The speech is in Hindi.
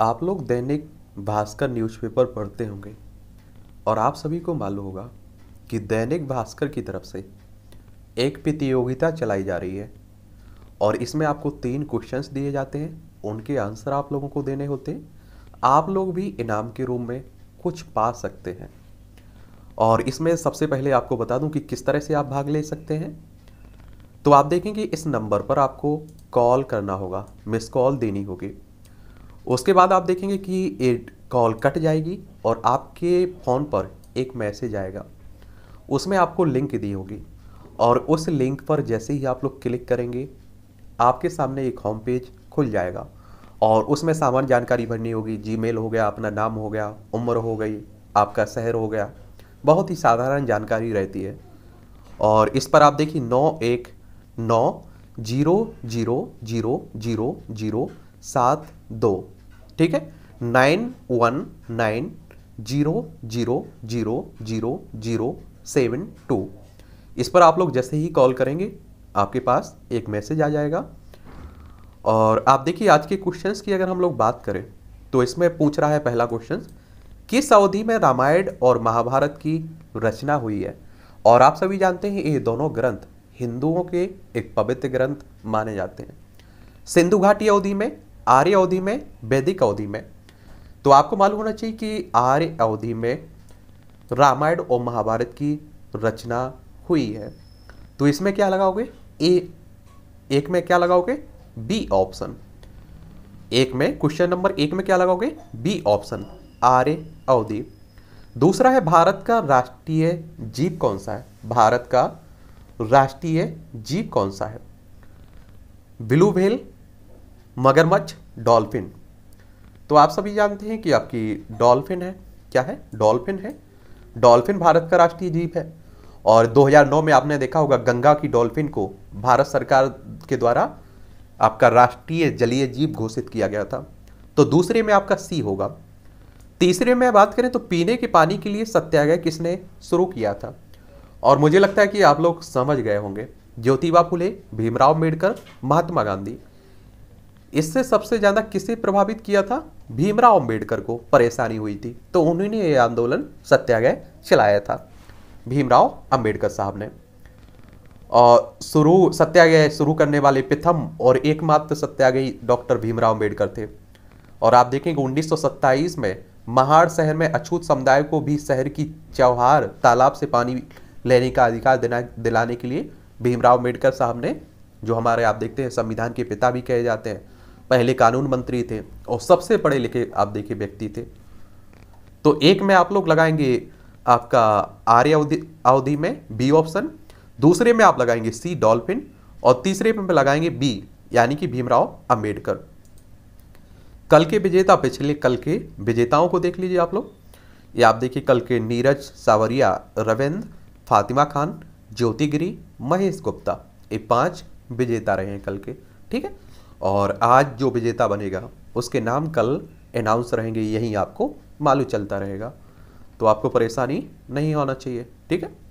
आप लोग दैनिक भास्कर न्यूज़पेपर पढ़ते होंगे और आप सभी को मालूम होगा कि दैनिक भास्कर की तरफ से एक प्रतियोगिता चलाई जा रही है और इसमें आपको तीन क्वेश्चंस दिए जाते हैं उनके आंसर आप लोगों को देने होते हैं आप लोग भी इनाम के रूम में कुछ पा सकते हैं और इसमें सबसे पहले आपको बता दूं कि किस तरह से आप भाग ले सकते हैं तो आप देखेंगे इस नंबर पर आपको कॉल करना होगा मिस कॉल देनी होगी उसके बाद आप देखेंगे कि ये कॉल कट जाएगी और आपके फ़ोन पर एक मैसेज आएगा उसमें आपको लिंक दी होगी और उस लिंक पर जैसे ही आप लोग क्लिक करेंगे आपके सामने एक होम पेज खुल जाएगा और उसमें सामान्य जानकारी भरनी होगी जीमेल हो गया अपना नाम हो गया उम्र हो गई आपका शहर हो गया बहुत ही साधारण जानकारी रहती है और इस पर आप देखिए नौ एक नौ zero zero zero zero zero सात दो ठीक है nine one nine zero zero zero zero zero seven two इस पर आप लोग जैसे ही कॉल करेंगे आपके पास एक मैसेज आ जाएगा और आप देखिए आज के क्वेश्चंस की अगर हम लोग बात करें तो इसमें पूछ रहा है पहला क्वेश्चन किस अवधि में रामायण और महाभारत की रचना हुई है और आप सभी जानते हैं ये दोनों ग्रंथ हिंदुओं के एक पवित्र ग्रंथ माने जाते हैं सिंधु घाटी अवधि में आर्य अवधि में वैदिक अवधि में तो आपको मालूम होना चाहिए कि आर्य अवधि में रामायण और महाभारत की रचना हुई है तो इसमें क्या लगाओगे ए एक में क्या लगाओगे बी ऑप्शन एक में क्वेश्चन नंबर एक में क्या लगाओगे बी ऑप्शन आर्य अवधि दूसरा है भारत का राष्ट्रीय जीव कौन सा है भारत का राष्ट्रीय जीव कौन सा है ब्लू व्हेल मगरमच्छ डॉल्फिन तो आप सभी जानते हैं कि आपकी डॉल्फिन है क्या है डॉल्फिन है डॉल्फिन भारत का राष्ट्रीय जीव है और 2009 में आपने देखा होगा गंगा की डॉल्फिन को भारत सरकार के द्वारा आपका राष्ट्रीय जलीय जीव घोषित किया गया था तो दूसरे में आपका सी होगा तीसरे में बात करें तो पीने के पानी के लिए सत्याग्रह किसने शुरू किया था और मुझे लगता है कि आप लोग समझ गए होंगे ज्योतिबा फुले भीमराव अम्बेडकर महात्मा गांधी इससे सबसे ज़्यादा किसे प्रभावित किया था भीमराव अंबेडकर को परेशानी हुई थी तो उन्होंने ये आंदोलन सत्याग्रह चलाया था भीमराव अंबेडकर साहब ने और शुरू सत्याग्रह शुरू करने वाले प्रथम और एकमात्र सत्याग्रही डॉक्टर भीमराव अंबेडकर थे और आप देखेंगे उन्नीस में महाड़ शहर में अछूत समुदाय को भी शहर की चौहार तालाब से पानी लेने का अधिकार दिलाने के लिए भीमराव अम्बेडकर साहब ने जो हमारे आप देखते हैं संविधान के पिता भी कहे जाते हैं पहले कानून मंत्री थे और सबसे पढ़े लिखे आप देखिए व्यक्ति थे तो एक में आप लोग लगाएंगे आपका आर्य अवधि में बी ऑप्शन दूसरे में आप लगाएंगे सी डॉल्फिन और तीसरे में लगाएंगे बी यानी कि भीमराव अंबेडकर कल के विजेता पिछले कल के विजेताओं को देख लीजिए आप लोग ये आप देखिए कल के नीरज सावरिया रविंद्र फातिमा खान ज्योति गिरी महेश गुप्ता ये पांच विजेता रहे हैं कल के ठीक है और आज जो विजेता बनेगा उसके नाम कल अनाउंस रहेंगे यही आपको मालूम चलता रहेगा तो आपको परेशानी नहीं होना चाहिए ठीक है